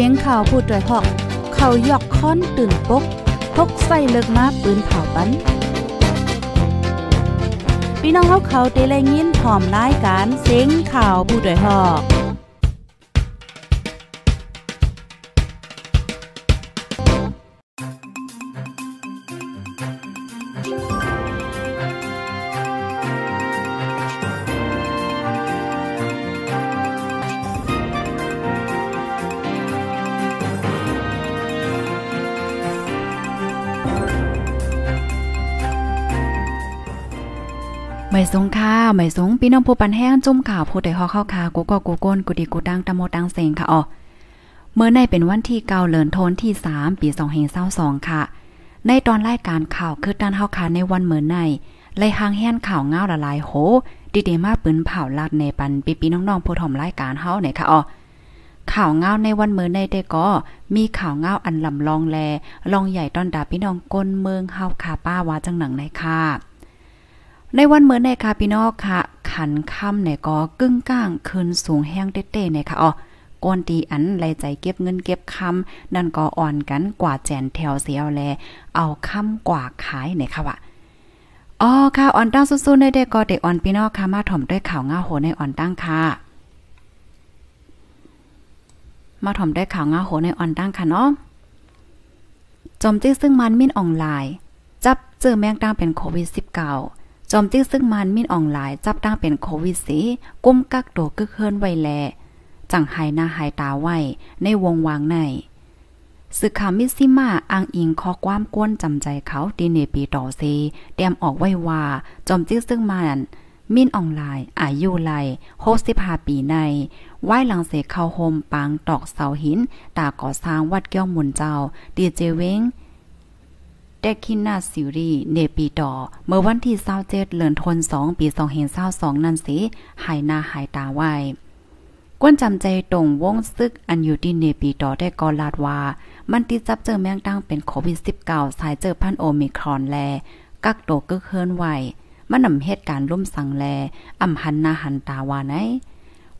สียงข่าวพูดด้วยหอก เขายกค้อนตื่นปกพกใส่เลิกมาปืนเผาปันพี่น้องเขาเขาเตะแรงยิ้นหอมน้ายการเสียงข่าวผู้ด้วยหอกสงค่ะไม่ยสงพี่น้องผู้ปันแห้งจุ่มข่าวผู้ใดฮอเข้าคา กูก็กูก้น กูดีกูดังตะโมตังเสงค่ะอ๋อเมื่อในเป็นวันที่เก้าเลินโทนที่สามปีสองเฮงเศร้าสองค่ะ ในตอนรายการข่าวคือด้านเฮาคาในวันเมื่อในไล่หางแห้นข่าวเงาละลายโห ดีเดมาปืนเผาลาดในปันปีปีน้องน้องผู้ถมรายการเฮาไหนค่ะอ๋อข่าวเงาในวันเมื่อในได้ก็มีข่าวเงาอันลำลองแลลองใหญ่ตอนดาพี่น้องก้นเมืองเฮาคาป้าวาจังหนังในค่ะในวันเหมือนในคาะพี่นอค่ะ ขันค่ำเนี่ยก็กึ้งก้างคืนสูงแห้งเต้ๆเนี่ยค่ะ อ๋อก้นตีอันไหลใจเก็บเงินเก็บคำนั่นก็อ่อนกัน กว่าแจนแถวเสียวแลเอาคำกว่าขายเนี่ยค่ะวะอ๋อค่ะ อ่อนตั้งสู้ๆในเด็กก็เด็กอ่อนพี่น้องค่ะ มาถ่อมด้วยข่าวง่าโหในอ่อนตั้งค่ะ มาถ่อมด้วยข่าวงาโหในอ่อนตั้งค่ะเนาะจมจี้ซึ่งมันมิ่นออนไลน์ จับเจอแมงตั้งเป็นโควิด -19 จอมตี้ซึ่งมันมินอ่องหลายจับตั้งเป็นโควิดสีก้มกักตัวกึกเฮินไว้แลจังหายหน้าหายตาไว้ในวงวางในสึกขามิซิมาอ้างอิงข้อความกวนจำใจเขาดีเนปีต่อซีเตรียมออกไว้ว่าจอมจี้ซึ่งมันมินอองไลายอายุไลโฮสิบาปีในไหว้หลังเสกเข้าโฮมปางตอกเสาหินตาก่อสร้างวัดเกี้ยวมุนเจ้าดีเจเว้งแต่คินนาซิรีเนปีดอเมื่อวันที่27เดือนธันวาคมปี2 5 2 2นั่นสิ หายหน้าหายตาไว้กวนจำใจตรงวงซึกอันอยู่ที่เนปีดอได้กอลาดว่า มันติดจับเจอแมงตั้งเป็นโควิด -19 สายเจอพันโอมิครอนแล กักโตกึกเฮิอนไหวมันนำเหตุการณ์ล่มสังแลอำหันหน้าหันตาวาไหน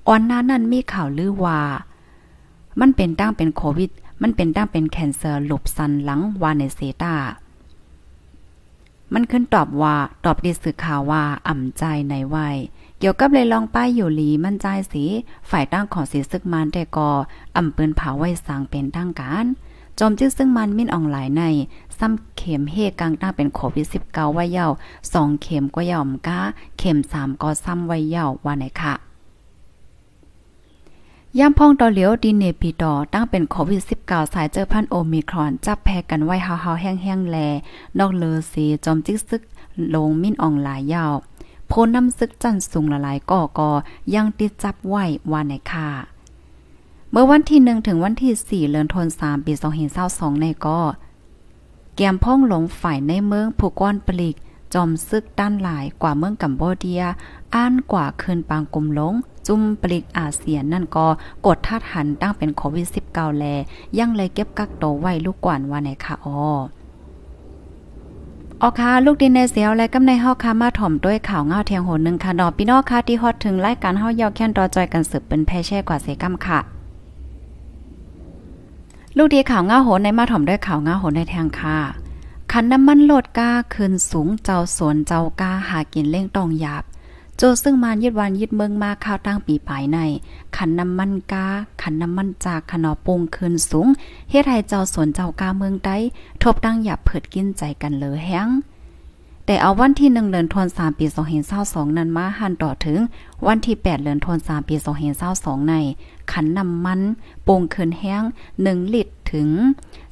อ่อนหน้านั้นมีข่าวลือว่า มันเป็นตั้งเป็นโควิด มันเป็นตั้งเป็นแคนเซอร์หลบสันหลังวานในเซตามันขึ้นตอบว่า ตอบดีสื่อข่าวว่า อ่ำใจในไวยเกี่ยวกับเลยลองป้ายอยู่หลีมั่นใจสี ฝ่ายตั้งของสีซึกมันแต่ก่ออ่ำปืนเผาไว้สางเป็นตั้งการจอมจื้อซึ่งมันมิ่นอ่องหลายใน ซ้ำเข็มเฮกลางตั้งเป็นโควิด19ว่าเย่าสองเข็มก็ย่อมก้า เข็มสามก็ซ้ำไว้เย่าว่าไหนค่ะย่ำพ่องตอเหลียวดินเนปีดอตั้งเป็นโควิด -19 สายเจอพันโอมิครอน จับแพรกันไว้เฮาๆ แห้งๆ แล นอกเลอเสีจอมจิกซึกลงมิ่นอ่องหลายยาวโพน้ำซึกจันสูงละลายก่อกอยังติดจับไหววานในค่ะ เมื่อวันที่หนึ่งถึงวันที่สี่เลือนทนสามปีสองเห็นเศร้าสองในก็ แกมพ่องหลงฝ่ายในเมืองผูกก้อนปลีกจอมซึกด้านหลายกว่าเมืองกัมโบเดียอ้านกว่าคืนปางกลมหลงจุ่มปลิกอาเซียนนั่นก็กดทาทันตั้งเป็นโควิด -19 แล ยังเลยเก็บกักโตไว้ลูกกวนว่าไหนค่ะอ๋อออค่ะลูกดินในเสียว และกำในเฮาค่ะมาถ่อม ด้วยข่าวเงาเทียงโหนึงค่ะดอกพี่น้องค่ะที่ฮอดถึงรายการเฮายาวแค้นรอจอยกันสืบเป็นแพ่แช่กว่าเสกำค่ะ ลูกดีข่าวเงาโหนในมาถ่อมด้วยข่าวเงาโหนในแทงค่ะคันน้ำมันโลดก้าคืนสูงเจ้าสวนเจ้ากาหากินเล่งตองหยาบโจซึ่งมานยึดวันยึดเมืองมา ข้าวตั้งปีลายใน ขันน้ำมันกาขันน้ำมันจากขนอปงคืนสูงเฮ็ดให้เจ้าสวนเจ้ากาเมืองใดทบตั้งหยับเผิดกินใจกันเหลือแห้งแต่เอาวันที่หนึ่งเดือนธันวาคมปีสองเห็นเศร้าสองนั้นมาหันต่อถึง วันที่แปดเดือนธันวาคมปีสองเห็นเศร้าสองในขันน้ำมันปงคืนแห้งหนึ่งลิตรถึง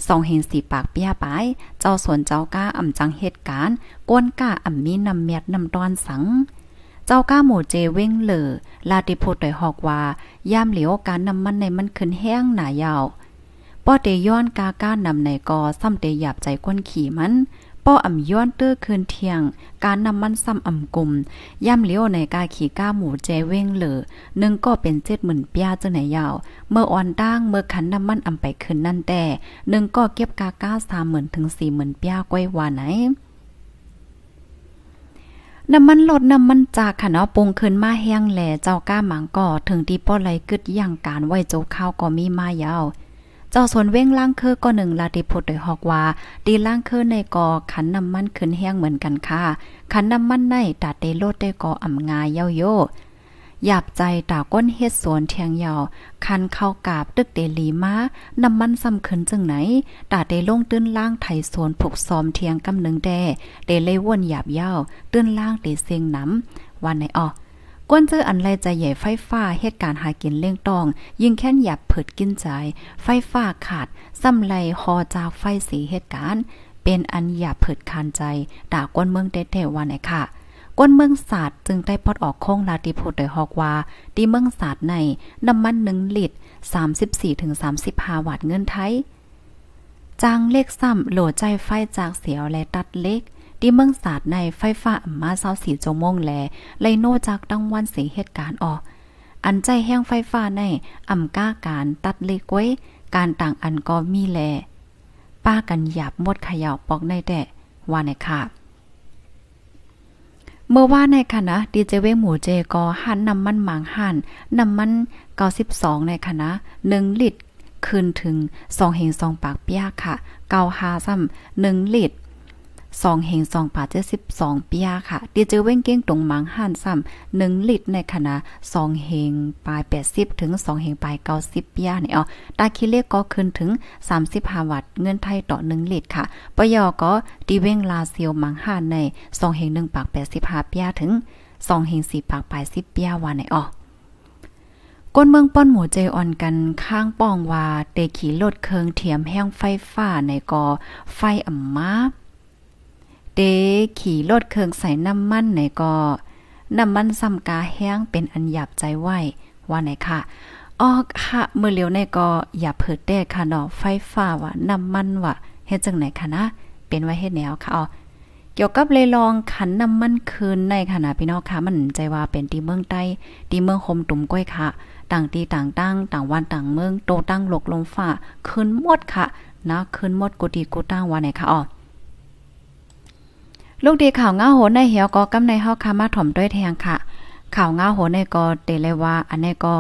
สองเห็นสี่ปากเปียปาย เจ้าสวนเจ้าก้าอ่ำจังเหตุการณ์ก้นก้าอ่ำมีนำเมียดนำตอนสังเจ้าก้าหมู่เจเว้งเหลอ ลาติโพดอยหอกว่า ย่ามเหลียวการนำมันในมันขึ้นแห้งหนายาว ป้อเตย้อนกาก้านำในกอ ซ้ำเตหยาบใจก้นขี่มัน ป้ออ่ำย้อนเตื้อคืนเที่ยง การนำมันซ้ำอ่ำกลุ่มย่ำเลี้ยวในกาขี่ก้าหมูเจเว้งเหลออนึงก็เป็นเจ็ดหมื่นปียจังไหนยาว เมื่ออ่อนตั้งเมื่อขันนำมันอ่ำไปคืนนั่นแต่นึงก็เก็บกาก้าสามหมื่นถึงสี่หมื่นปียก้อยว่าไหนน้ำมันลดน้ำมันจากค่ะเนาะปงขึ้นมาแห้งแหล่เจ้าก้าหมังก่อถึงที่ป้อไหลกึดอย่างการไหว้โจข้าวก็มีมายาวจ้าสนเว้งล่างเคอก็หนึ่งลาติพดโดยฮอกว่าดีล่างเคอในกอขันน้ำมันขึ้นแห้งเหมือนกันค่ะ ขันน้ำมันในตัดเตโลดได้กออ่ำงายเย้าโยหยาบใจต่าก้นเฮ็ดสวนเทียงยาวคันเข้ากาบตึกเดลีมาน้ำมันซ้ำขึ้นจึงไหน ตาเดลงตื้นล่างไถสวนผูกซอมเทียงกำหนึ่งแดเดเลว่นหยาบยาวตื้นล่างเดเซงน้ำวันไหนออก้นเจออันไรใจใหญ่ไฟฟ้าเหตุการหากินเล่งตอง ยิ่งแค่นหยาบเผิดกินใจ ไฟฟ้าขาดซ้ำไรหอจากไฟสีเหตุการเป็นอันหยาบเผิดคานใจด่าก้นเมืองเตเตวันไหนค่ะก้นเมืองศาสตร์จึงได้พอดออกโค้งลาติโพดโดยฮอกว่าดีเมืองศาสตร์ในน้ำมันหนึ่งลิตร34-35วัตต์เงินไทยจางเลขซ้ำ โหลดใจไฟจากเสียวและตัดเล็ก ที่เมืองศาสตร์ในไฟฟ้าอัมมาเศร้าสีจมงแลไลโนจากดังวันเสียเหตุการณ์ออก อันใจแห้งไฟฟ้าในอำก้าการตัดเล็กไว้การต่างอันก็มีแลป้ากันหยาบหมดขยาวปอกในแต่ว่าในค่ะเมื่อว่าในค่ะนะดีเจเวงหมูเจก็หันน้ำมันหมางหันน้ำมันเกาสิบสองในค่ะนะหนึ่งลิตรคืนถึงสองเหงสองปากเปียกค่ะเกาาซ้ำหนึ่งลิตรสองเฮงสองป่าเจ็ดสิบสองปียค่ะเดียเจเว้งเก้งตรงมังหานซ้ำหนึ่งลิตรในขณะสองเฮงปลายแปดสิบถึงสองเฮงปลายเก้าสิบปียเนี่ยอ๋อตาคิเลขก็ ขึ้น ถึงสามสิบหาวัตต์เงินไทยต่อหนึ่งลิตรค่ะปยอ ก็ดีเว้งลาเซียวมังหันในสองเฮงหนึ่งปากแปดสิบห้าปียถึงสองเฮงสี่ปากปลายสิบปียวันเนี่ยอ๋อก้นเมืองป้อนหมูเจออนกันข้างป้องว่าเตขี่รถเคืองเทียมแห้งไฟฟ้าในกอไฟอ่ำมาเดขี่รถเครื่องใส่น้ำมันไหนก็น้ำมันซ้ำกาแห้งเป็นอันหยาบใจไหวว่าไหนค่ะออค่ะเมื่อเลียวในก็อย่าเผิดแด้ค่ะเนาะไฟฟ้าว่ะน้ำมันว่ะเฮ็ดจังไหนคะนะ เป็นไว้เฮ็ดแนวค่ะอ๋อเกี่ยวกับเลยลองขันน้ำมันคืนในขณะพี่น้องค่ะมันใจว่าเป็นตีเมืองใต้ตีเมืองคมตุ่มก้อยค่ะ ต่างตีต่างตั้ง ต่างวันต่างเมือง โตตั้งหลกลมฝ่าคืนหมดค่ะนะคืนหมดกุฏิกูตั้งวันไหนค่ะอ๋อลูกดีข่าวง้าโหนในเหี่ยวก็กำในเฮาคามาถ่อมด้วยแทงค่ะ ข่าวง้าโหนในก็เตเลยว่า อันนี้ก็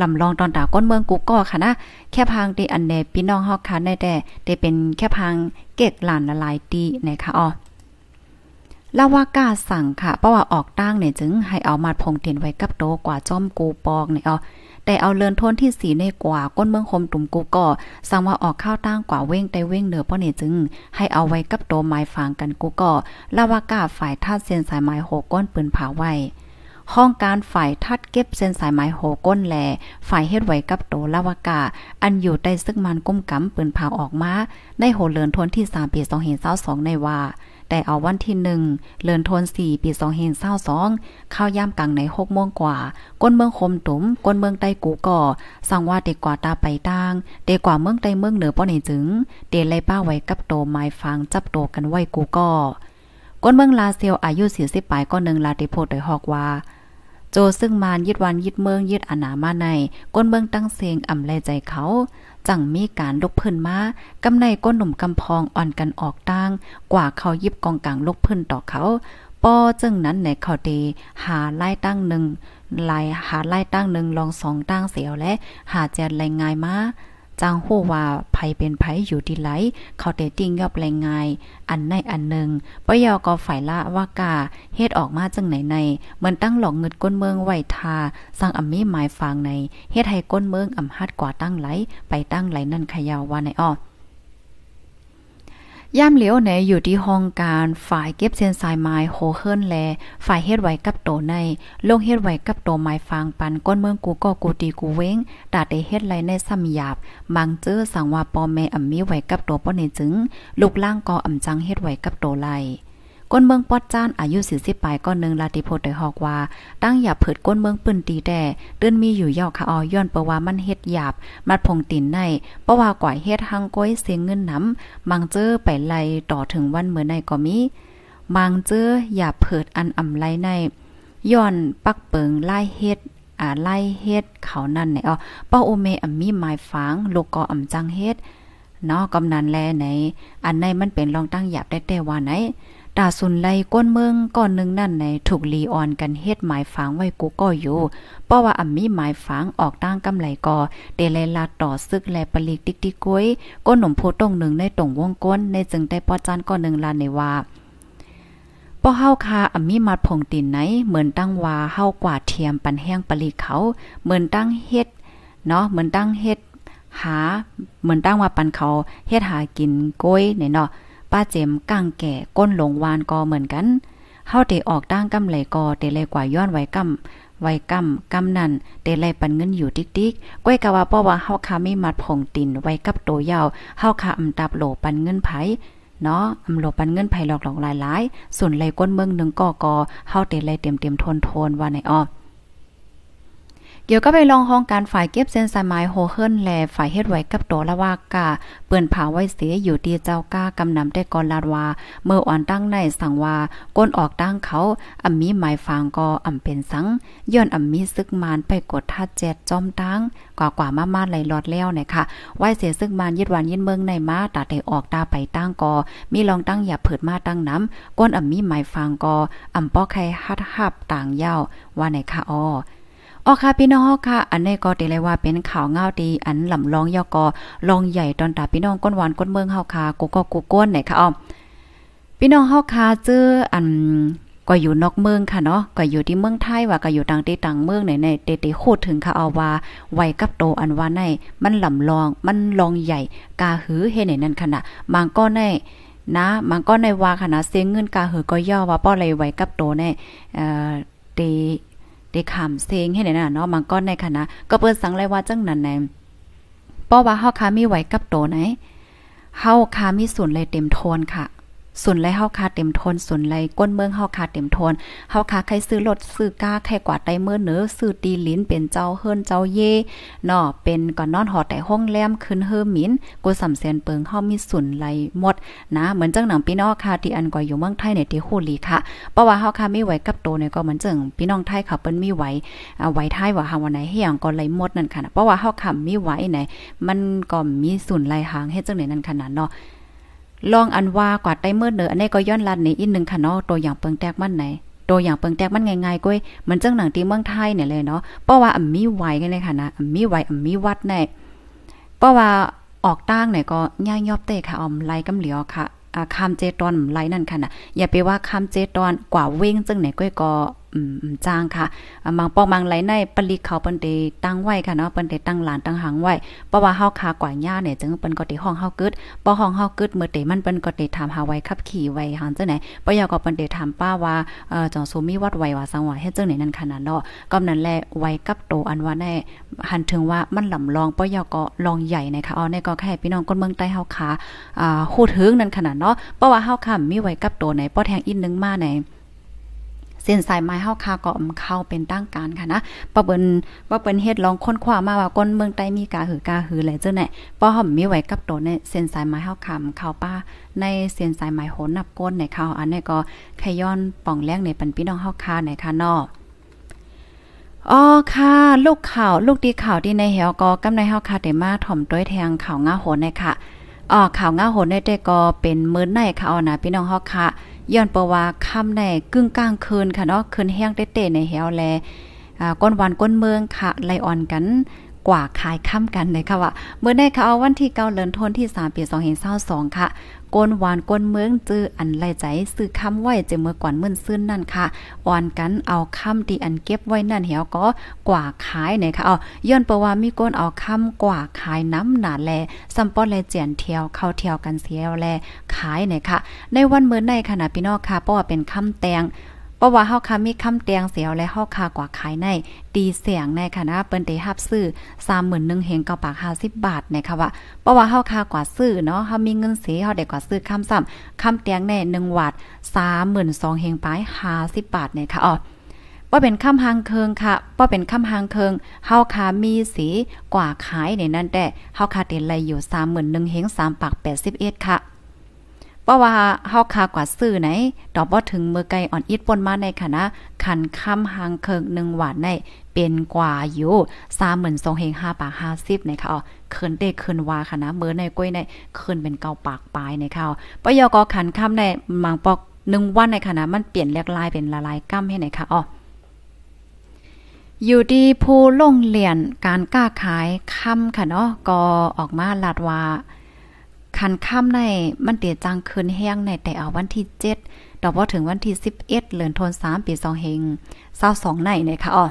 ลำลองตอนตาก้นเมืองกุกก็ค่ะนะ แค่พังตีอันแนพี่น้องเฮาค่ะในแต่ได้เป็นแค่พังเกกหลานละลายตีนะคะอ๋อลาวากาสั่งค่ะเพราะว่าออกตั้งเนี่ยจึงให้เอามาพงเตียนไว้กับโตกว่าจ้อมกูปอกเนี่ยอ๋อแต่เอาเลินทนที่สีในกว่าก้นเมืองคมตุ่มกูก่อสั่งว่าออกข้าวตั้งกว่าเว้งแต่เว้งเหนือป้อเนจึง ให้เอาไว้กับโตไม้ฟางกันกูก่อลาวากาฝ่ายท่าเซียนสายไม้โหก้นปืนผาไว้ ห้องการฝ่ายทัดเก็บเส้นสายไม้โหก้นแหลฝ่ายเฮ็ดไว้กับโตลาวากาอันอยู่ใต้ซึกมันก้มกำปืนเผาออกมา ในโหเลินทนที่3ปี2เห็นเศร้าสองในว่าแต่เอาวันที่หนึ่ง เลือนทนสี่ปีสองเฮนเศร้าสองเข้าย่ามกลางในหกโมงกว่า ก้นเมืองคมตุ๋มก้นเมืองใต้กูก่อ สั่งว่าเด็กกว่าตาไปตั้งเด็กกว่าเมืองใต้เมืองเหนือป้อนห้ถึงเดลไป้าไว้กับโตไม้ฟังจับโตกันไว้กูก่อก้นเมืองลาเซียวอายุสี่สิบปลายก็หนึ่งลาติโพดโดยหอกว่า โจซึ่งมานยึดวันยึดเมืองยึดอนามาในก้นเมืองตั้งเสียงอ่ำแลใจเขาจังมีการลุกเพิ่นมากำในก้นหนุ่มกำพองอ่อนกันออกตั้ง กว่าเขายิบกองกลางลุกเพิ่นต่อเขาปอจึงนั้นในเขาเดหาไล่ตั้งหนึ่งลลยหาไล่ตั้งหนึ่งลองสองตั้งเสียวและหาแจนไรงงายมาจางฮู้ว่าภัยเป็นภัยอยู่ดีไหลเขาเตติ้งยอบแรงงายอันในอันหนึ่งปยอก็ฝ่ายละว่ากาเฮ็ดออกมาจังไหนในเหมือนตั้งหลอกเงินก้นเมืองไหวทาสร้างอัมมีหมายฟางในเฮ็ดให้ก้นเมืองอำฮัดกว่าตั้งไหล ไปตั้งไหลนั่นขยาวว่าในอ้อย่ามเหลียวในอยู่ที่ห้องการฝ่ายเก็บเส้นสายไม้โหเฮิรนแล ฝ่ายเฮ็ดไว้กับโตในลงเฮ็ดไว้กับโตไม้ฟางปันก้นเมืองกูก็กูตีกูเว้งตาได้เฮ็ดไรในซ้ำหยาบบางเจอสังว่าปอแม่อำมีไว้กับโตป้อในจึงลูกล่างก็อ่ำจังเฮ็ดไว้กับโตไลก้นเมืองปอดจ้านอายุ40ปลายก้อนนึงลาติโพดไดฮอกว่า ตั้งหยาบเผิดก้นเมืองปืนตีแต่ตื้นมีอยู่ยอกคาออย้อนเปว่ามันเฮ็ดหยาบมัด พง ตินในเปว่ากว่าเฮ็ดหัง ก้อยเสียงเงินนำมังเจอไปไล่ต่อถึงวันเมื่อ ในก็มีมังเจอหยาบเผิดอันอำไลในย้อนปักเปิงไล่เฮ็ดอาไล่เฮ็ดเขานั่นในอ๋อเป้าโอเมอัมมีหมายฝังโลกกออำจังเฮ็ดเนาะกำนันแลไหนอันในมันเป็นรองตั้งหยาบได้แต่ว่าไหนตาสุนไลก้นเมืองก้อนหนึ่งนั่นในถูกลีออนกันเฮ็ดหมายฝังไว้ กู ก็อยู่ เพราะว่าอัมมีหมายฝังออกตั้งกำไลกอเดเลยลาต่อซึก แลปลีกติ๊กติ๊กก้อยก้นหนุ่มโพตรงหนึ่งในตรงวงก้น ในจึงได้ป้อจานก้อนหนึ่งลานในว่าป้อเฮาคาอัมมีมัดผงตินไหนเหมือนตั้งว่าเฮากว่าเทียมปันแห้งปลีกเขา เหมือนตั้งเฮ็ดเนาะเหมือนตั้งเฮ็ด หา เหมือนตั้งว่าปันเขาเฮ็ดหากินก้อยเนี่ยเนาะป้าเจมกางแก่ก้นหลงวานกอเหมือนกันเฮาเตออกตั้งกำไหลกอเตเลยกว่าย้อนไว้กำไว้กำกำนั่นเตเลยปันเงินอยู่ติ๊กติ๊กก้อยกะว่าปาอว่าเฮาคาไม่มัดผงตินไว้กับโตยาวเฮาคาอำตับโหลปันเงินไผเนาะอำโลปันเงินไผหลอกหลอกหลายๆส่วนเลยก้นเมืองนึงกอกอเฮาเตเลยเต็มๆทนๆว่าในอ้อเกี่ยวก็ไปลองห้องการฝ่ายเก็บเส้นสายไม้โฮเฮิรนแล ฝ่ายเฮ็ดไว้กับโตละว่ากาเปื่นผาไว้เสียอยู่ตีเจ้าก้ากำนำได้ก่อนลาดวาเมื่ออ่อนตั้งในสั่งว่า ก้นออกตั้งเขาอ่ำมีหมายฟางก็อ่ำเป็นสังย้อนอ่ำมีซึกมานไปกดท่าเจ็ดจอมตั้ง กว่ากว่ามามาไหลหลอดแล้วนะค่ะ ไว้เสียซึกมานยึดวันยึดเมืองในมาตาได้ออกตาไปตั้งกอ มีลองตั้งอย่าเผิดมาตั้งน้ำก้นอ่ำมีหมายฟางกออ่ำป้อไข่ฮัดหับต่างเย้าว่าไหนคะอ้อออค่ะพี่น้องค่ะอันนี้ก็เตเลยว่าเป็นข่าวเงาดีอันลำลองยอกอลองใหญ่ตอนตาพี่น้องก้นหวานก้นเมืองเฮาค่ะกูก็กูก้นไหนค่ะอ๋อพี่น้องเฮาค่ะเจออันก็อยู่นอกเมืองค่ะเนาะก็อยู่ที่เมืองไทยว่าก็อยู่ต่างที่ต่างเมืองไหนในเตเตโคตรถึงค่ะเอาว่าไวกับโตอันว่าในมันลำลอง มันลองใหญ่ กาหือเฮไหนนั่นขนาดบางก็ในนะมันก็ในว่าขนาดเสียงเงินกาหือก็ย่อว่าป้อเลยไวกับโตในเอ่อเตได้ขามเซงให้ไหนน่ะเนาะมันก็ใน คณะ ก็เปิ้นสังเลยว่า จัง นั้นแหนป้อ ว่าเฮาคามีไหวกับโต ไหนเฮาคามีศูนย์เลยเต็มทนค่ะส่วนไรเฮาคาเต็มทนส่วนไรก้นเมืองเฮาคาเต็มทนเฮาคาใครซื้อรถซื้อกาใครกว่าไต้เมื่อเนือซื้อตีลิ้นเป็นเจ้าเฮินเจ้าเย่เนาะเป็นก่อนนอนหอแต่ห้องแลมขึ้นเฮอหมินกูสำเสียนเปิงเฮามีส่วนไรหมด นะ เหมือนจังหนังพี่น้องคาที่อันก่ออยู่เมืองไทยในที่ฮูลีค่ะเพราะว่าเฮาคาไม่ไหวกับโตเนี่ยก็เหมือนจังพี่น้องไทยค่ะเปิ้นมีไหว ไหวไทยว่าหาวันไหนเหียงก็ไหลหมดนั่นค่ะ เพราะว่าเฮาคำมีไหวไหนมันก็มีส่วนไรหางเฮ็ดจังไหนนั่นขนาดเนาะลองอันว่ากว่าได้เมื่อเนออันนี้ก็ย้อนลัดในอีกหนึ่งค่ะเนาะตัวอย่างเปิงแตกมันไหนตัวอย่างเปิงแตกมันง่ายๆก้อยมันจังหนังที่เมืองไทยเนี่ยเลยเนาะเพราะว่าอ่ำมีไววกันเลยค่ะนะอ่ำมีไววอ่ำมีวัดแน่เพราะว่าออกตั้งเนี่ยก็ย่างยอบเตะค่ะออมไล่กำเหลียวค่ะคาเจตอนไหลนั่นค่ะนะอย่าไปว่าคาเจตอนกว่าเว้งจังไหนก้อยก็ืมจ้างค่ะบางปอกบางไหลในปลีเขาเปิ้นเตตั้งไว้ค่ะเนาะ เปิ้นเตตั้งหลานตั้งหางไว้เพราะว่าเฮาคากว่าย่าเนี่ยจึง เปิ้นก็ติห้องเฮากึดบ่ห้องเฮากึดเมื่อเตมันเปิ้นก็ติถามหาไว้ขับขี่ไว้หันจังไหนบ่อยากก็เปิ้นเตถามป้าว่าเอ่อจองสูมีวัดไว้ว่าสังว่าเฮ็ดจังไหนนั่นขนาดเนาะ ก็นั่นแหละไว้กับโตอันว่าแน่หันถึงว่ามันลำลองบ่อยากก็ลองใหญ่นะคะอ๋อในก็แค่พี่น้องคนเมืองใต้เฮาคาอ่าโูถึงนั่นขนาดเนาะ เพราะว่าเฮาคำมีไว้กับโตไหนป้อแทงอินนึงมาไหนส้นสายไม้เฮาคาก็อาเข้าเป็นตั้งการค่ะนะปะเปิ้นป่าเปิ้นเฮ็ดลองค้นคว้ามาว่าก้นเมืองใต้มีกาหือกาหือแหละเจ้าแน่ป้อหอมมีไว้กับตัวในเส้นสายไม้เฮาคำเข้าป้า ในเส้นสายไม้โหนับก้นในเขาอันนี้ก็ขย้อนป่องแรงในปันพี่น้องเฮาคาในค่ะนอกอ๋อค่ะ ลูกข่าวลูกดีข่าวดีในเหวกอกำในเฮาค่ะได้มาถ่อมต้วยแทงข่าวง่าโหนในค่ะอ๋อข่าวง่าโหนได้แตกอเป็น มื้อในค่ะออนะพี่น้องเฮาค่ะย้อนประว่าค่ำในกึ่งกลางคืนค่ะเนาะคืนแห้งเตเตในแหวแลอ่าก้นวันก้นเมืองค่ะ ไลออนกันกว่าขายค่ำกันเลยค่ะว่าเมื่อใน้ค่ะเอาวันที่เก้าเลินทนที่3ปี2522ค่ะก้นหวานก้นเมืองจื้ออันไหลใจซื้อคำไว้เจเมื่อก่อนมืนซื่นนั่นค่ะอ่อนกันเอาคำที่อันเก็บไว้นั่นเหี่ยวก็กว่าขายเนี่ยค่ะเอาย้อนเปว่ามีก้นเอาคำกว่าขายน้ำหนาแลซัมป้อนแลเจียนเที่ยวเข้าเที่ยวกันเสียวแลขายเนี่ยค่ะ ในวันเมื่อในขณะพี่น้องค่ะเพราะว่าเป็นคำแตงเพราะว่าเฮาคามีคำแตงเสียวและเฮาคากว่าขายใน ตีเสียงในค่ะนะเปิ้นได้รับซื้อ31,000เฮงเกาปาก50บาทนะคะว่าเพราะว่าเฮาคากว่าซื้อเนาะเฮามีเงินเสียเฮาได้กว่าซื้อคำซ้ำคำแตงใน1วัด32,000เฮงปลาย50บาทนะคะอ๋อว่าเป็นคำหางเคิงค่ะว่าเป็นคำหางเคิงเฮาคามีสีกว่าขายในนั้นแต่เฮาคาเต็นไรอยู่31,000เฮง3ปาก81ค่ะเพราะว่าเฮาคากว่าซื้อไหนดอกบ่ถึงมือไกลอ่อนอิดปนมาในคณะคันค่ำหางเคิง1หวานในเป็นกว่าอยู่3 2 5งห้าท50นะคะอ๋อเคืนเด็เคืนวาคณะเมื่อในก้วยในเคืนเป็นเกาปากปลายนะคะปยกคันค่ำในมังปอก1วันในคณะมันเปลี่ยนแลกลายเป็นละลายก้ำให้ไหนค่ะอ๋ออยู่ดีผู้ลงเหรียญการกล้าขายค่ำค่ะเนาะก็ออกมาลาดว่าคันข้ามในมันเตียจังคืนแห้งในแต่เอาวันที่เจ็ดดอกว่าถึงวันที่สิบเอ็ดเหลือนทนสามปีสองเฮงเศร้าสองในนะค่ะอ๋อ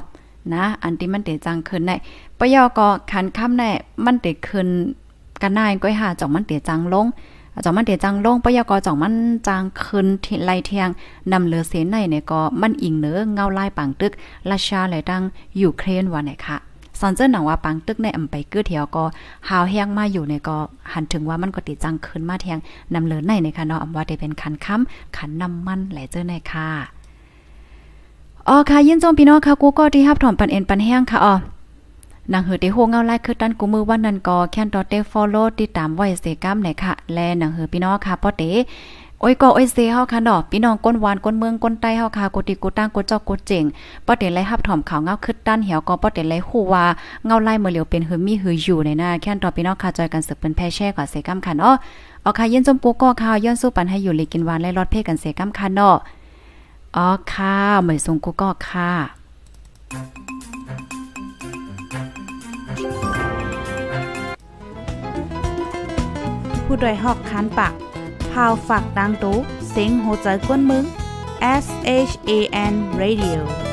นะ อันที่มันเตียจังคืนในปยอก็คันข้ามในมันเตียคืนกันนายก้อยหาจ่องมันเตียจังลงจ่องมันเตียจังลงปยอกอจ่องมันจังคืนทไลเทียง นำเหลือเสนในเนี่ยก็มันอิงเนื้อเงาลายปังตึกราชาไหลดังอยู่เครนวันไหนค่ะสอนเจ้าหนังว่าปังตึกในอำไปเกึ้เทียวก็หาวแห้งมาอยู่ในก็หันถึงว่ามันก็ติดจังขึ้นมาแทงนำเลินในในคคะเนาะอำว่าได้เป็นคันค้ำขันนำมันแหลเจ้าในค่ะอ๋อค่ะยินจมพี่น้องค่ะกูก็ที่ฮับถอมปันเอ็นปันแห้งค่ะอ๋อนางเหือไดโฮเงาไล่คือตันกูมือวันนั้นก็แค่นดอเตฟอลโลติดตามไว้เสกัมไหนค่ะและนางเหือพี่น้องค่ะป้อเตโอ้ยก็โอ้ยเซเฮาค่ะเนาะพี่น้องก้นหวานก้นเมืองก้นใต้เฮาค่ะกติกูตั้งกูเจ้ากูเจ๋งป้าเต็นไรฮับถ่อมขาวเงาคึดด้านเหี่ยวก็ป้าเต็นไรฮู้ว่าเงาไล่เมื่อเหลียวเป็นหือมีหืออยู่ในหน้าแค่นต่อพี่น้องค่ะจอยกันสืบเป็นแพ่แช่กั่เซกัมค่ะเนาะเอาค่ะเย็นจมปูก็ค่ะย้อนสู้ปันให้อยู่เลยกินหวานและรอดเพ่กันเซกัมค่ะเนาะอ๋อค่ะเหมยสงกูก็ค่ะผู้โดยหอกคันปากข่าวฝากดังตู้เสียงโหใจกวนมึง S H A N Radio